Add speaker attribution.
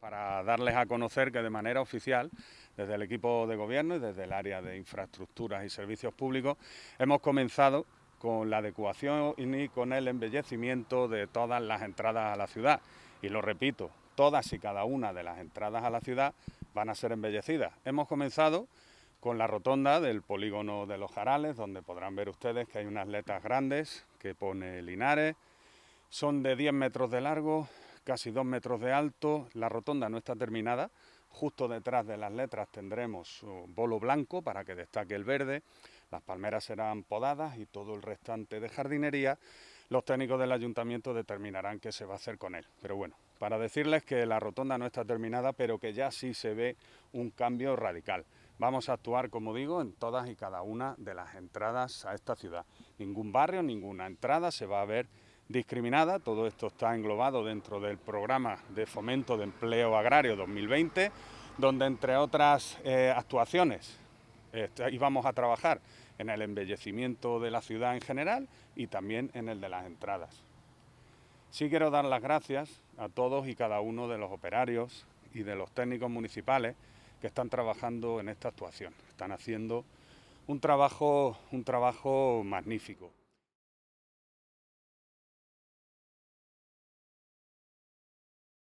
Speaker 1: Para darles a conocer que de manera oficial, desde el equipo de gobierno y desde el área de infraestructuras y servicios públicos, hemos comenzado con la adecuación y con el embellecimiento de todas las entradas a la ciudad. Y lo repito, todas y cada una de las entradas a la ciudad van a ser embellecidas. Hemos comenzado con la rotonda del polígono de los Jarales, donde podrán ver ustedes que hay unas letras grandes que pone Linares, son de 10 metros de largo, casi dos metros de alto, la rotonda no está terminada, justo detrás de las letras tendremos bolo blanco para que destaque el verde, las palmeras serán podadas y todo el restante de jardinería, los técnicos del ayuntamiento determinarán qué se va a hacer con él. Pero bueno, para decirles que la rotonda no está terminada, pero que ya sí se ve un cambio radical. Vamos a actuar, como digo, en todas y cada una de las entradas a esta ciudad. Ningún barrio, ninguna entrada se va a ver discriminada. Todo esto está englobado dentro del programa de fomento de empleo agrario 2020, donde entre otras eh, actuaciones eh, este, íbamos a trabajar en el embellecimiento de la ciudad en general y también en el de las entradas. Sí quiero dar las gracias a todos y cada uno de los operarios y de los técnicos municipales que están trabajando en esta actuación. Están haciendo un trabajo, un trabajo magnífico.